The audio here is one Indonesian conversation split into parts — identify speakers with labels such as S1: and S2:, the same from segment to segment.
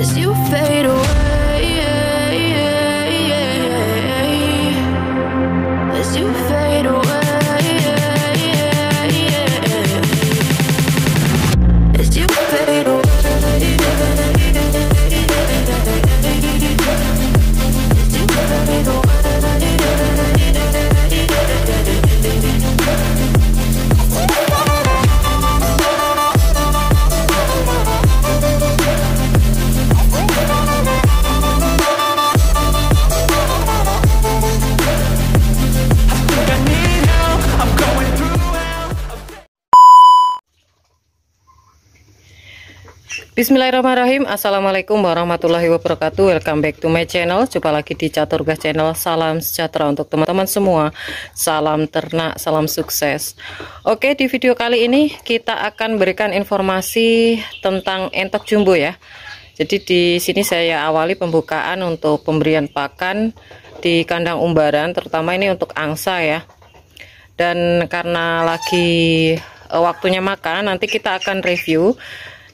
S1: as you fade Bismillahirrahmanirrahim Assalamualaikum warahmatullahi wabarakatuh Welcome back to my channel Jumpa lagi di Caturgas Channel Salam sejahtera untuk teman-teman semua Salam ternak, salam sukses Oke di video kali ini Kita akan berikan informasi Tentang entok jumbo ya Jadi di sini saya awali pembukaan Untuk pemberian pakan Di kandang umbaran Terutama ini untuk angsa ya Dan karena lagi eh, Waktunya makan nanti kita akan review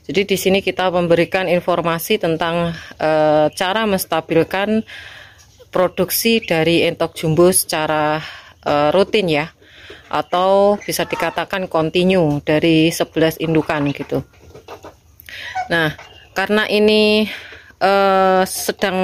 S1: jadi di sini kita memberikan informasi tentang e, cara menstabilkan produksi dari entok jumbo secara e, rutin ya atau bisa dikatakan kontinu dari 11 indukan gitu. Nah, karena ini e, sedang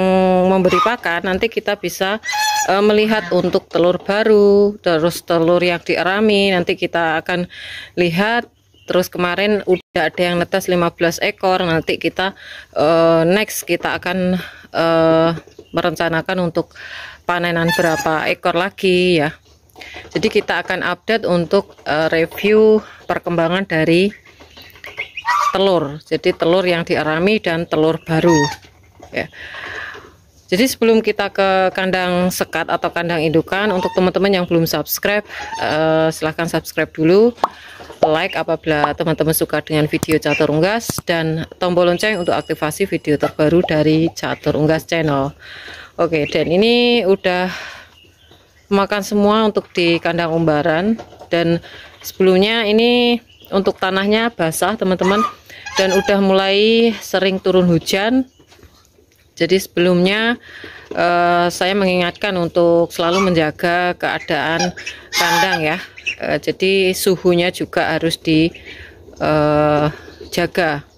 S1: memberi pakan, nanti kita bisa melihat untuk telur baru, terus telur yang dierami, nanti kita akan lihat terus kemarin udah ada yang netes 15 ekor nanti kita uh, next kita akan uh, merencanakan untuk panenan berapa ekor lagi ya jadi kita akan update untuk uh, review perkembangan dari telur jadi telur yang diarami dan telur baru ya jadi sebelum kita ke kandang sekat atau kandang indukan untuk teman-teman yang belum subscribe uh, silahkan subscribe dulu like apabila teman-teman suka dengan video catur unggas dan tombol lonceng untuk aktivasi video terbaru dari catur unggas channel oke dan ini udah makan semua untuk di kandang umbaran dan sebelumnya ini untuk tanahnya basah teman-teman dan udah mulai sering turun hujan jadi sebelumnya eh, saya mengingatkan untuk selalu menjaga keadaan kandang ya uh, jadi suhunya juga harus dijaga eh, uh,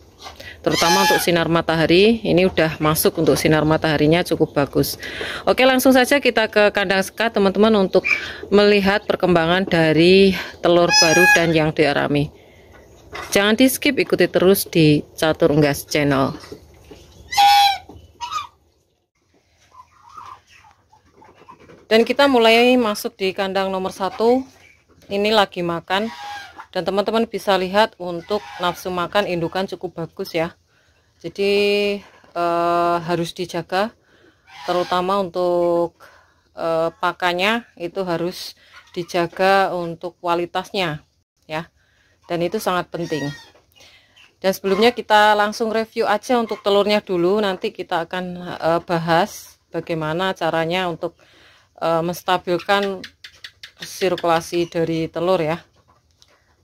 S1: terutama untuk sinar matahari ini udah masuk untuk sinar mataharinya cukup bagus oke langsung saja kita ke kandang sekat teman-teman untuk melihat perkembangan dari telur baru dan yang diarami jangan di skip ikuti terus di catur unggas channel dan kita mulai masuk di kandang nomor satu ini lagi makan dan teman-teman bisa lihat untuk nafsu makan indukan cukup bagus ya jadi eh, harus dijaga terutama untuk eh, pakannya itu harus dijaga untuk kualitasnya ya dan itu sangat penting dan sebelumnya kita langsung review aja untuk telurnya dulu nanti kita akan eh, bahas bagaimana caranya untuk eh, menstabilkan sirkulasi dari telur ya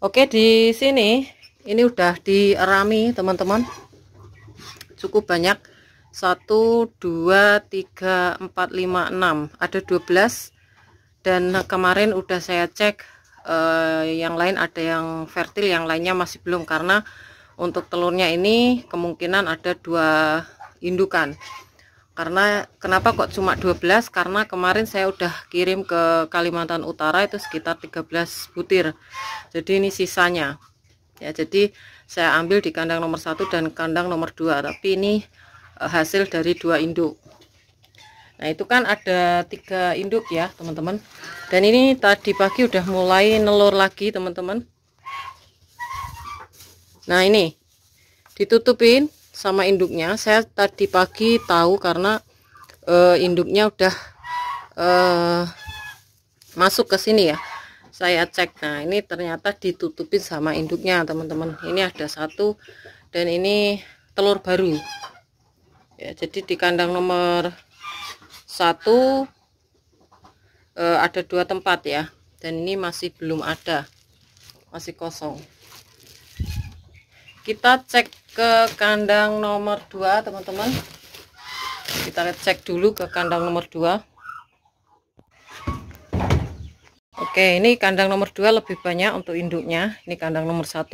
S1: Oke di sini ini udah dierami teman-teman cukup banyak 1 2 3 4 5 6 ada 12 dan kemarin udah saya cek eh, yang lain ada yang fertil yang lainnya masih belum karena untuk telurnya ini kemungkinan ada dua indukan karena kenapa kok cuma 12 karena kemarin saya udah kirim ke Kalimantan Utara itu sekitar 13 butir jadi ini sisanya ya jadi saya ambil di kandang nomor satu dan kandang nomor dua tapi ini eh, hasil dari dua induk nah itu kan ada tiga induk ya teman-teman dan ini tadi pagi udah mulai nelur lagi teman-teman nah ini ditutupin sama induknya saya tadi pagi tahu karena e, induknya udah e, masuk ke sini ya saya cek nah ini ternyata ditutupin sama induknya teman-teman ini ada satu dan ini telur baru ya jadi di kandang nomor satu e, ada dua tempat ya dan ini masih belum ada masih kosong kita cek ke kandang nomor 2 teman-teman kita lihat cek dulu ke kandang nomor 2 oke ini kandang nomor 2 lebih banyak untuk induknya ini kandang nomor 1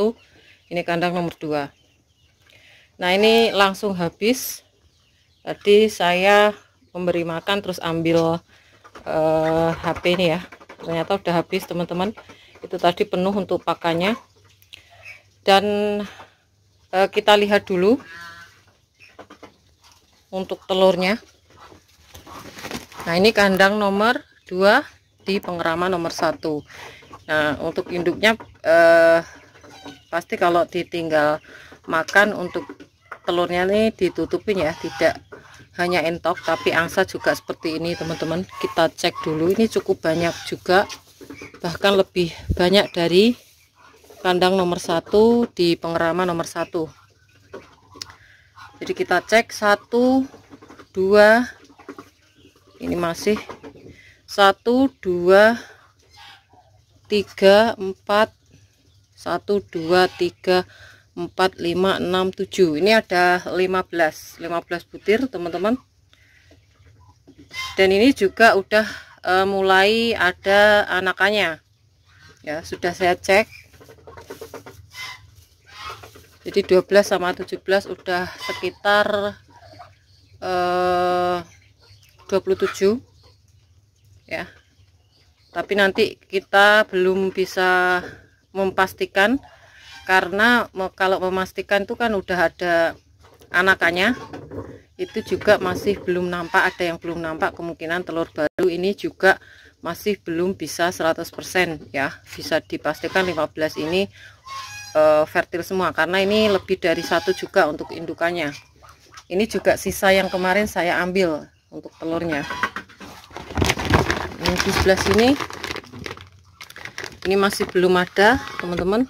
S1: ini kandang nomor 2 nah ini langsung habis tadi saya memberi makan terus ambil uh, eh, HP ini ya ternyata udah habis teman-teman itu tadi penuh untuk pakannya dan Eh, kita lihat dulu untuk telurnya nah ini kandang nomor 2 di pengerama nomor 1 nah untuk induknya e, pasti kalau ditinggal makan untuk telurnya ini ditutupin ya tidak hanya entok tapi angsa juga seperti ini teman-teman kita cek dulu ini cukup banyak juga bahkan lebih banyak dari kandang nomor satu di pengerama nomor satu jadi kita cek satu dua ini masih satu dua tiga empat satu dua tiga empat lima enam tujuh ini ada lima belas lima belas butir teman-teman dan ini juga udah e, mulai ada anakannya ya sudah saya cek jadi 12 sama 17 udah sekitar eh, 27 ya tapi nanti kita belum bisa memastikan karena kalau memastikan itu kan udah ada anakannya itu juga masih belum nampak ada yang belum nampak kemungkinan telur baru ini juga masih belum bisa 100% ya bisa dipastikan 15 ini uh, fertil semua karena ini lebih dari satu juga untuk indukannya ini juga sisa yang kemarin saya ambil untuk telurnya ini di sebelah sini ini masih belum ada teman-teman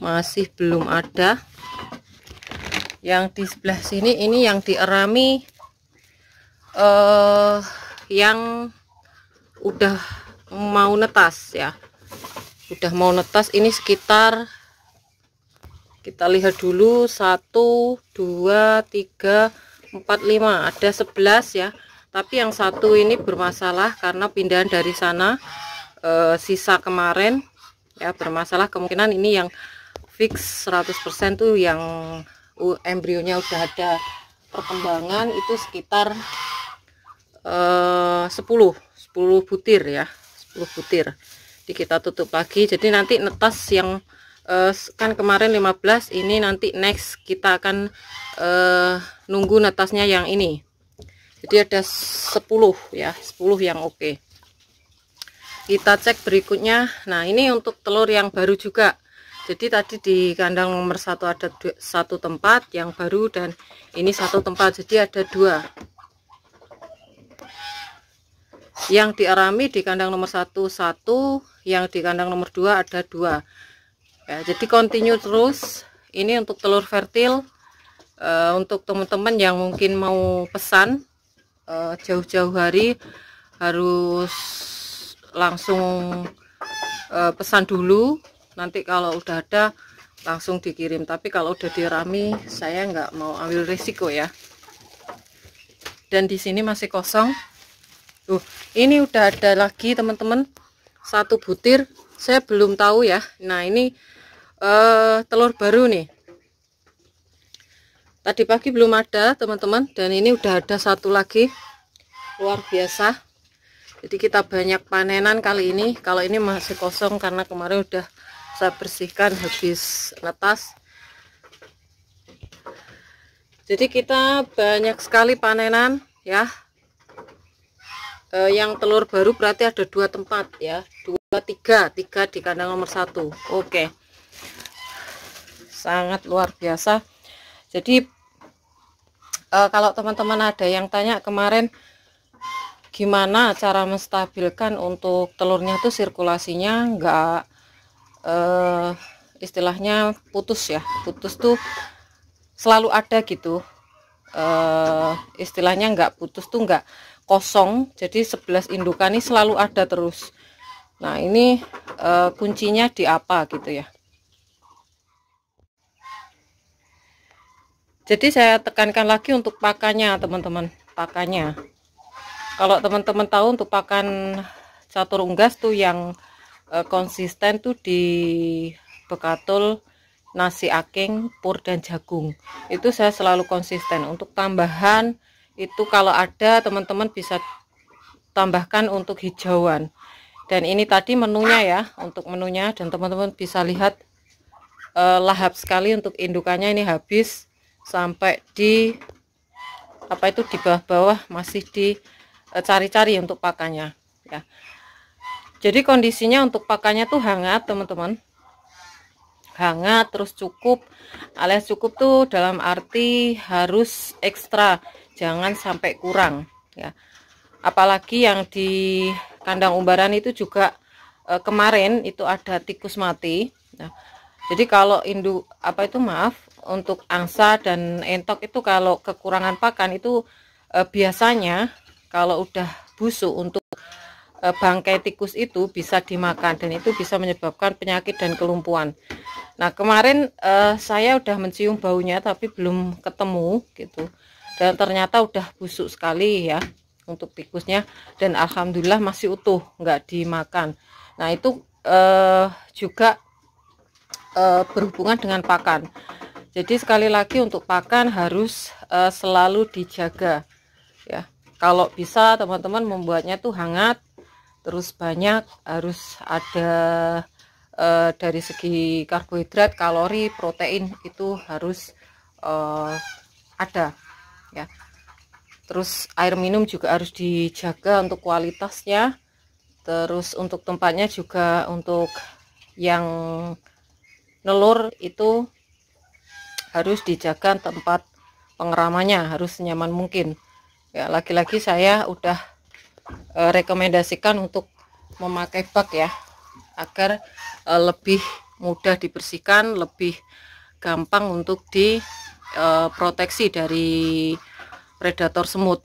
S1: masih belum ada yang di sebelah sini ini yang dierami eh yang udah mau netas ya udah mau netas ini sekitar kita lihat dulu satu dua tiga empat lima ada sebelas ya tapi yang satu ini bermasalah karena pindahan dari sana e, sisa kemarin ya bermasalah kemungkinan ini yang fix 100% tuh yang uh, embrionya udah ada perkembangan itu sekitar e, 10 10 butir ya 10 butir jadi kita tutup lagi jadi nanti netas yang uh, kan kemarin 15 ini nanti next kita akan uh, nunggu netasnya yang ini jadi ada 10 ya 10 yang oke okay. kita cek berikutnya nah ini untuk telur yang baru juga jadi tadi di kandang nomor satu ada dua, satu tempat yang baru dan ini satu tempat jadi ada dua yang diarami di kandang nomor satu satu yang di kandang nomor 2 ada dua ya, jadi continue terus ini untuk telur fertil uh, untuk teman-teman yang mungkin mau pesan eh, jauh-jauh hari harus langsung uh, pesan dulu nanti kalau udah ada langsung dikirim tapi kalau udah dirami saya nggak mau ambil risiko ya dan di sini masih kosong tuh ini udah ada lagi teman-teman satu butir saya belum tahu ya nah ini uh, telur baru nih tadi pagi belum ada teman-teman dan ini udah ada satu lagi luar biasa jadi kita banyak panenan kali ini kalau ini masih kosong karena kemarin udah saya bersihkan habis netas jadi kita banyak sekali panenan ya eh, yang telur baru berarti ada dua tempat ya dua tiga tiga di kandang nomor satu oke sangat luar biasa jadi eh, kalau teman-teman ada yang tanya kemarin gimana cara menstabilkan untuk telurnya tuh sirkulasinya enggak eh, istilahnya putus ya putus tuh selalu ada gitu eh, istilahnya enggak putus tuh enggak kosong jadi 11 indukan ini selalu ada terus nah ini e, kuncinya di apa gitu ya jadi saya tekankan lagi untuk pakannya teman-teman pakannya kalau teman-teman tahu untuk pakan catur unggas tuh yang e, konsisten tuh di bekatul nasi aking pur dan jagung itu saya selalu konsisten untuk tambahan itu kalau ada teman-teman bisa tambahkan untuk hijauan dan ini tadi menunya ya untuk menunya dan teman-teman bisa lihat eh, lahap sekali untuk indukannya ini habis sampai di apa itu di bawah-bawah masih dicari-cari eh, untuk pakannya ya jadi kondisinya untuk pakannya tuh hangat teman-teman hangat terus cukup alias cukup tuh dalam arti harus ekstra jangan sampai kurang ya apalagi yang di kandang umbaran itu juga e, kemarin itu ada tikus mati nah, jadi kalau induk apa itu maaf untuk angsa dan entok itu kalau kekurangan pakan itu e, biasanya kalau udah busuk untuk e, bangkai tikus itu bisa dimakan dan itu bisa menyebabkan penyakit dan kelumpuhan nah kemarin e, saya udah mencium baunya tapi belum ketemu gitu dan ternyata udah busuk sekali ya untuk tikusnya dan alhamdulillah masih utuh nggak dimakan nah itu eh, juga eh, berhubungan dengan pakan jadi sekali lagi untuk pakan harus eh, selalu dijaga ya kalau bisa teman-teman membuatnya tuh hangat terus banyak harus ada e, dari segi karbohidrat kalori protein itu harus e, ada ya terus air minum juga harus dijaga untuk kualitasnya terus untuk tempatnya juga untuk yang nelur itu harus dijaga tempat pengeramannya harus nyaman mungkin ya lagi-lagi saya udah e, rekomendasikan untuk memakai bak ya agar e, lebih mudah dibersihkan lebih gampang untuk di e, proteksi dari predator semut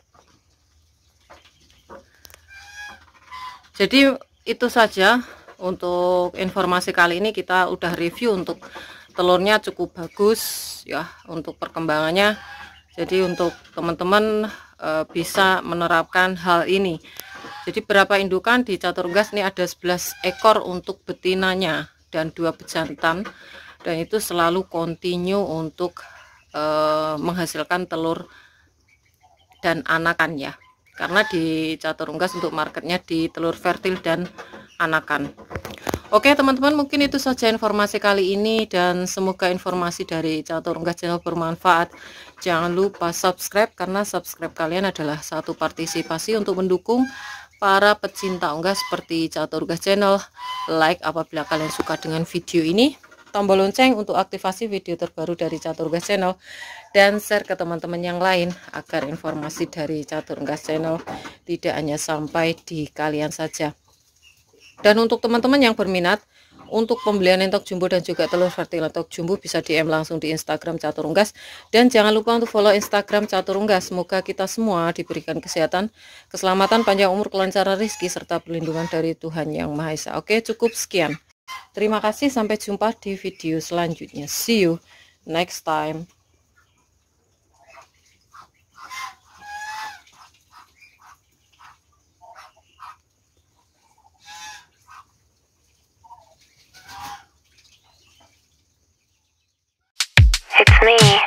S1: jadi itu saja untuk informasi kali ini kita udah review untuk telurnya cukup bagus ya untuk perkembangannya jadi untuk teman-teman e, bisa menerapkan hal ini jadi berapa indukan di catur gas ini ada 11 ekor untuk betinanya dan dua pejantan dan itu selalu kontinu untuk e, menghasilkan telur dan anakan ya karena di unggas untuk marketnya di telur fertil dan anakan Oke teman-teman mungkin itu saja informasi kali ini dan semoga informasi dari unggas channel bermanfaat jangan lupa subscribe karena subscribe kalian adalah satu partisipasi untuk mendukung para pecinta unggas seperti unggas channel like apabila kalian suka dengan video ini tombol lonceng untuk aktivasi video terbaru dari Catur Gas Channel dan share ke teman-teman yang lain agar informasi dari Catur Gas Channel tidak hanya sampai di kalian saja. Dan untuk teman-teman yang berminat untuk pembelian entok jumbo dan juga telur vertil entok jumbo bisa DM langsung di Instagram Catur Unggas dan jangan lupa untuk follow Instagram Catur Unggas. Semoga kita semua diberikan kesehatan, keselamatan, panjang umur, kelancaran rezeki serta perlindungan dari Tuhan Yang Maha Esa. Oke, cukup sekian. Terima kasih, sampai jumpa di video selanjutnya. See you next time. It's me.